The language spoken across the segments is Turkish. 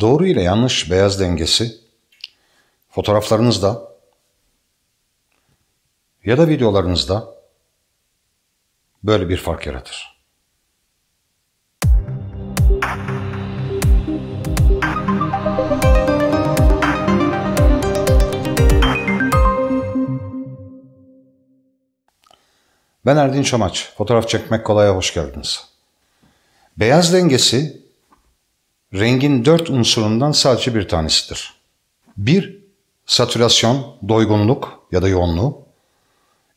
Doğru ile yanlış beyaz dengesi fotoğraflarınızda ya da videolarınızda böyle bir fark yaratır. Ben Erdin Çamaç. Fotoğraf çekmek kolaya hoş geldiniz. Beyaz dengesi rengin dört unsurundan sadece bir tanesidir. Bir, satürasyon, doygunluk ya da yoğunluğu.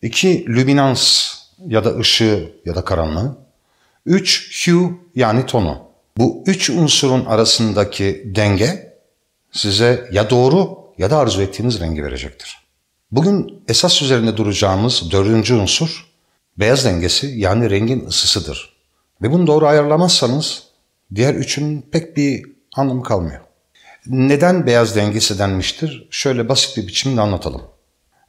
İki, lüminans ya da ışığı ya da karanlığı. Üç, hue yani tonu. Bu üç unsurun arasındaki denge size ya doğru ya da arzu ettiğiniz rengi verecektir. Bugün esas üzerinde duracağımız dördüncü unsur beyaz dengesi yani rengin ısısıdır. Ve bunu doğru ayarlamazsanız Diğer üçünün pek bir anlamı kalmıyor. Neden beyaz dengesi denmiştir? Şöyle basit bir biçimde anlatalım.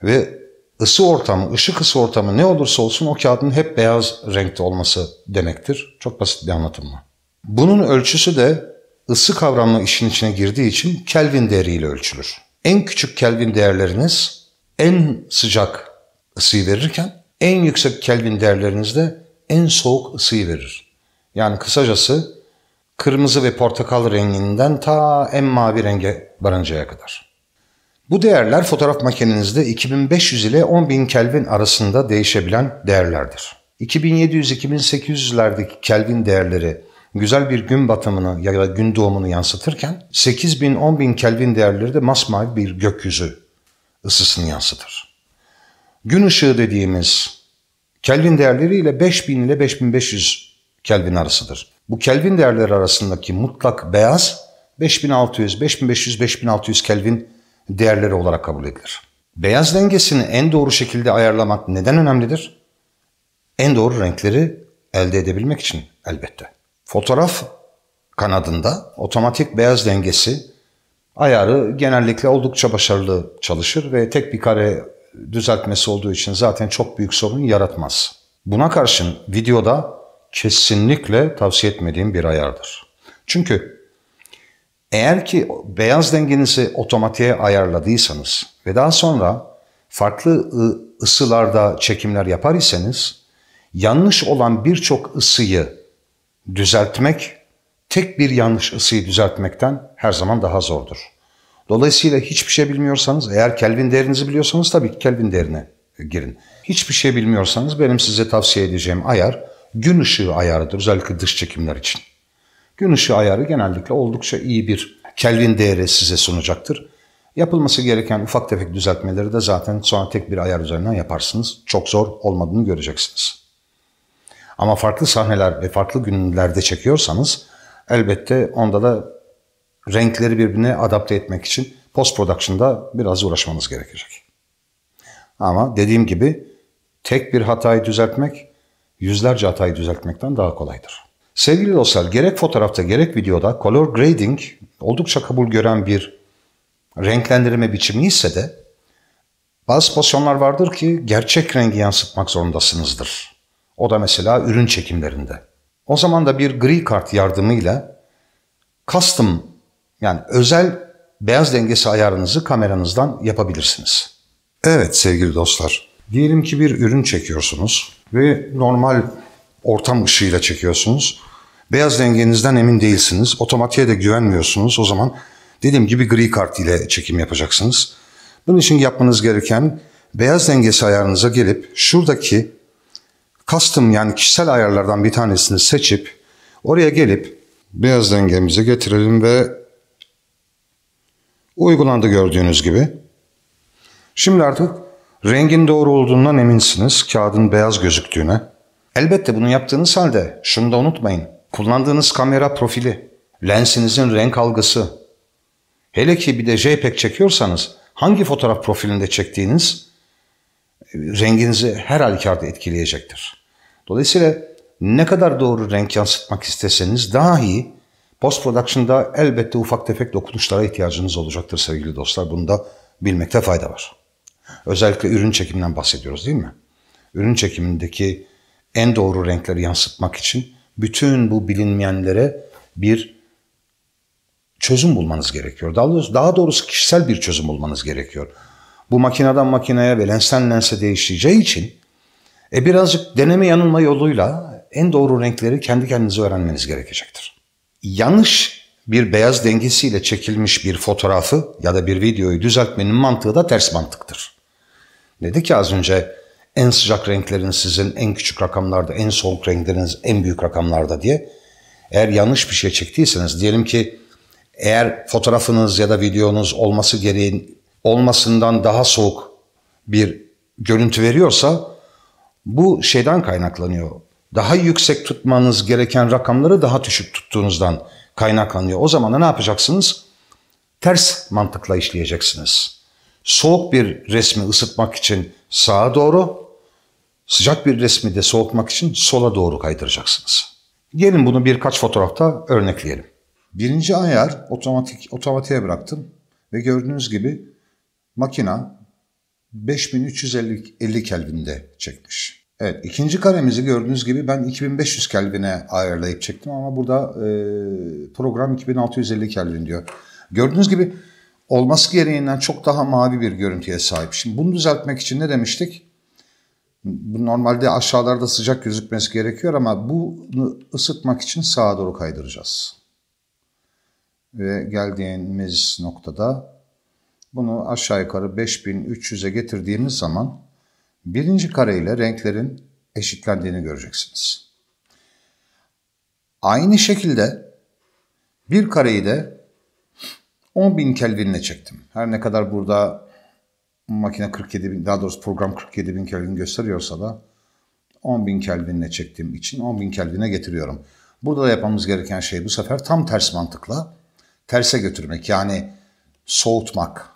Ve ısı ortamı, ışık ısı ortamı ne olursa olsun o kağıdın hep beyaz renkte olması demektir. Çok basit bir anlatımla. Bunun ölçüsü de ısı kavramı işin içine girdiği için Kelvin değeriyle ölçülür. En küçük Kelvin değerleriniz en sıcak ısıyı verirken en yüksek Kelvin değerleriniz de en soğuk ısıyı verir. Yani kısacası Kırmızı ve portakal renginden ta en mavi renge varıncaya kadar. Bu değerler fotoğraf makinenizde 2500 ile 10000 Kelvin arasında değişebilen değerlerdir. 2700-2800'lerdeki Kelvin değerleri güzel bir gün batımını ya da gün doğumunu yansıtırken 8000-10000 Kelvin değerleri de masmavi bir gökyüzü ısısını yansıtır. Gün ışığı dediğimiz Kelvin değerleri ile 5000 ile 5500 Kelvin arasıdır. Bu Kelvin değerleri arasındaki mutlak beyaz 5600, 5500, 5600 Kelvin değerleri olarak kabul edilir. Beyaz dengesini en doğru şekilde ayarlamak neden önemlidir? En doğru renkleri elde edebilmek için elbette. Fotoğraf kanadında otomatik beyaz dengesi ayarı genellikle oldukça başarılı çalışır ve tek bir kare düzeltmesi olduğu için zaten çok büyük sorun yaratmaz. Buna karşın videoda kesinlikle tavsiye etmediğim bir ayardır. Çünkü eğer ki beyaz dengenizi otomatiğe ayarladıysanız ve daha sonra farklı ısılarda çekimler yapar iseniz yanlış olan birçok ısıyı düzeltmek tek bir yanlış ısıyı düzeltmekten her zaman daha zordur. Dolayısıyla hiçbir şey bilmiyorsanız, eğer Kelvin değerinizi biliyorsanız tabii ki Kelvin değerine girin. Hiçbir şey bilmiyorsanız benim size tavsiye edeceğim ayar gün ışığı ayarıdır özellikle dış çekimler için. Gün ışığı ayarı genellikle oldukça iyi bir Kelvin değeri size sunacaktır. Yapılması gereken ufak tefek düzeltmeleri de zaten sonra tek bir ayar üzerinden yaparsınız. Çok zor olmadığını göreceksiniz. Ama farklı sahneler ve farklı günlerde çekiyorsanız elbette onda da renkleri birbirine adapte etmek için post production'da biraz uğraşmanız gerekecek. Ama dediğim gibi tek bir hatayı düzeltmek yüzlerce hatayı düzeltmekten daha kolaydır. Sevgili dostlar gerek fotoğrafta gerek videoda color grading oldukça kabul gören bir renklendirme biçimi ise de bazı pozisyonlar vardır ki gerçek rengi yansıtmak zorundasınızdır. O da mesela ürün çekimlerinde. O zaman da bir gri kart yardımıyla custom yani özel beyaz dengesi ayarınızı kameranızdan yapabilirsiniz. Evet sevgili dostlar, diyelim ki bir ürün çekiyorsunuz. Ve normal ortam ışığıyla çekiyorsunuz. Beyaz dengenizden emin değilsiniz. Otomatiğe de güvenmiyorsunuz. O zaman dediğim gibi gri kart ile çekim yapacaksınız. Bunun için yapmanız gereken beyaz dengesi ayarınıza gelip şuradaki custom yani kişisel ayarlardan bir tanesini seçip oraya gelip beyaz dengemizi getirelim ve uygulandı gördüğünüz gibi. Şimdi artık Rengin doğru olduğundan eminsiniz, kağıdın beyaz gözüktüğüne. Elbette bunu yaptığınız halde şunu da unutmayın. Kullandığınız kamera profili, lensinizin renk algısı. Hele ki bir de JPEG çekiyorsanız hangi fotoğraf profilinde çektiğiniz e, renginizi her halükarda etkileyecektir. Dolayısıyla ne kadar doğru renk yansıtmak isteseniz dahi post production'da elbette ufak tefek dokunuşlara ihtiyacınız olacaktır sevgili dostlar. Bunu da bilmekte fayda var. Özellikle ürün çekiminden bahsediyoruz değil mi? Ürün çekimindeki en doğru renkleri yansıtmak için bütün bu bilinmeyenlere bir çözüm bulmanız gerekiyor. Daha doğrusu, daha doğrusu kişisel bir çözüm bulmanız gerekiyor. Bu makineden makineye ve lensten lense değişeceği için e birazcık deneme yanılma yoluyla en doğru renkleri kendi kendinize öğrenmeniz gerekecektir. Yanlış bir beyaz dengesiyle çekilmiş bir fotoğrafı ya da bir videoyu düzeltmenin mantığı da ters mantıktır. Dedi ki az önce en sıcak renklerin sizin en küçük rakamlarda, en soğuk renkleriniz en büyük rakamlarda diye. Eğer yanlış bir şey çektiyseniz diyelim ki eğer fotoğrafınız ya da videonuz olması gereğin olmasından daha soğuk bir görüntü veriyorsa bu şeyden kaynaklanıyor. Daha yüksek tutmanız gereken rakamları daha düşük tuttuğunuzdan kaynaklanıyor. O zaman da ne yapacaksınız? Ters mantıkla işleyeceksiniz soğuk bir resmi ısıtmak için sağa doğru, sıcak bir resmi de soğutmak için sola doğru kaydıracaksınız. Gelin bunu birkaç fotoğrafta örnekleyelim. Birinci ayar otomatik otomatiğe bıraktım ve gördüğünüz gibi makina 5350 Kelvin'de çekmiş. Evet ikinci karemizi gördüğünüz gibi ben 2500 Kelvin'e ayarlayıp çektim ama burada e, program 2650 Kelvin diyor. Gördüğünüz gibi olması gereğinden çok daha mavi bir görüntüye sahip. Şimdi bunu düzeltmek için ne demiştik? Bu normalde aşağılarda sıcak gözükmesi gerekiyor ama bunu ısıtmak için sağa doğru kaydıracağız. Ve geldiğimiz noktada bunu aşağı yukarı 5300'e getirdiğimiz zaman birinci kareyle renklerin eşitlendiğini göreceksiniz. Aynı şekilde bir kareyi de 10.000 Kelvin'le çektim. Her ne kadar burada makine 47 bin, daha doğrusu program 47 bin Kelvin gösteriyorsa da 10.000 Kelvin'le çektiğim için 10.000 Kelvin'e getiriyorum. Burada da yapmamız gereken şey bu sefer tam ters mantıkla terse götürmek. Yani soğutmak.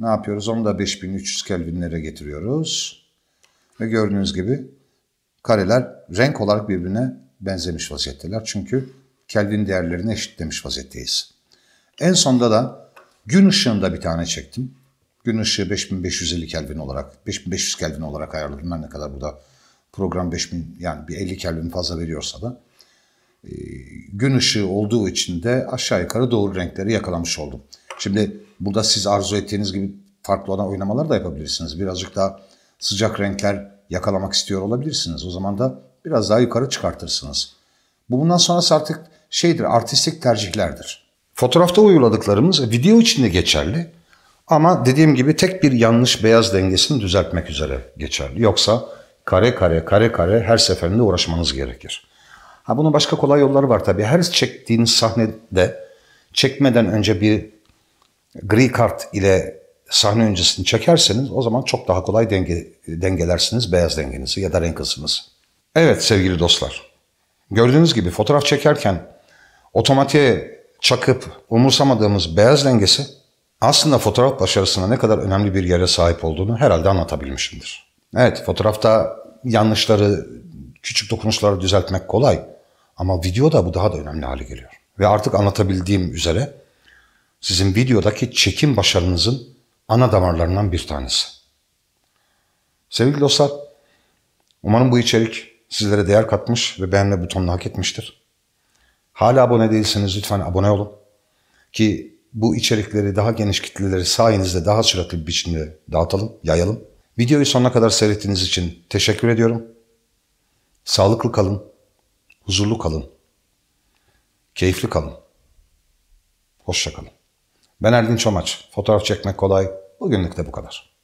Ne yapıyoruz? Onu da 5300 Kelvin'lere getiriyoruz. Ve gördüğünüz gibi kareler renk olarak birbirine benzemiş vaziyetteler. Çünkü Kelvin değerlerini eşitlemiş vaziyetteyiz. En sonda da gün ışığında bir tane çektim. Gün ışığı 5550 Kelvin olarak, 5500 Kelvin olarak ayarladım. Ben ne kadar burada program 5000 yani bir 50 Kelvin fazla veriyorsa da e, gün ışığı olduğu için de aşağı yukarı doğru renkleri yakalamış oldum. Şimdi burada siz arzu ettiğiniz gibi farklı olan oynamalar da yapabilirsiniz. Birazcık daha sıcak renkler yakalamak istiyor olabilirsiniz. O zaman da biraz daha yukarı çıkartırsınız. Bu bundan sonrası artık şeydir, artistik tercihlerdir. Fotoğrafta uyguladıklarımız video için de geçerli. Ama dediğim gibi tek bir yanlış beyaz dengesini düzeltmek üzere geçerli. Yoksa kare kare kare kare her seferinde uğraşmanız gerekir. Ha bunun başka kolay yolları var tabii. Her çektiğiniz sahnede çekmeden önce bir gri kart ile sahne öncesini çekerseniz o zaman çok daha kolay denge, dengelersiniz beyaz dengenizi ya da renk hızınızı. Evet sevgili dostlar. Gördüğünüz gibi fotoğraf çekerken otomatiğe çakıp umursamadığımız beyaz dengesi aslında fotoğraf başarısına ne kadar önemli bir yere sahip olduğunu herhalde anlatabilmişimdir. Evet fotoğrafta yanlışları, küçük dokunuşları düzeltmek kolay ama videoda bu daha da önemli hale geliyor. Ve artık anlatabildiğim üzere sizin videodaki çekim başarınızın ana damarlarından bir tanesi. Sevgili dostlar, umarım bu içerik sizlere değer katmış ve beğenme butonunu hak etmiştir. Hala abone değilseniz lütfen abone olun. Ki bu içerikleri daha geniş kitleleri sayenizde daha süratli bir biçimde dağıtalım, yayalım. Videoyu sonuna kadar seyrettiğiniz için teşekkür ediyorum. Sağlıklı kalın, huzurlu kalın, keyifli kalın. Hoşçakalın. Ben Erdin Çomaç. Fotoğraf çekmek kolay. Bugünlük de bu kadar.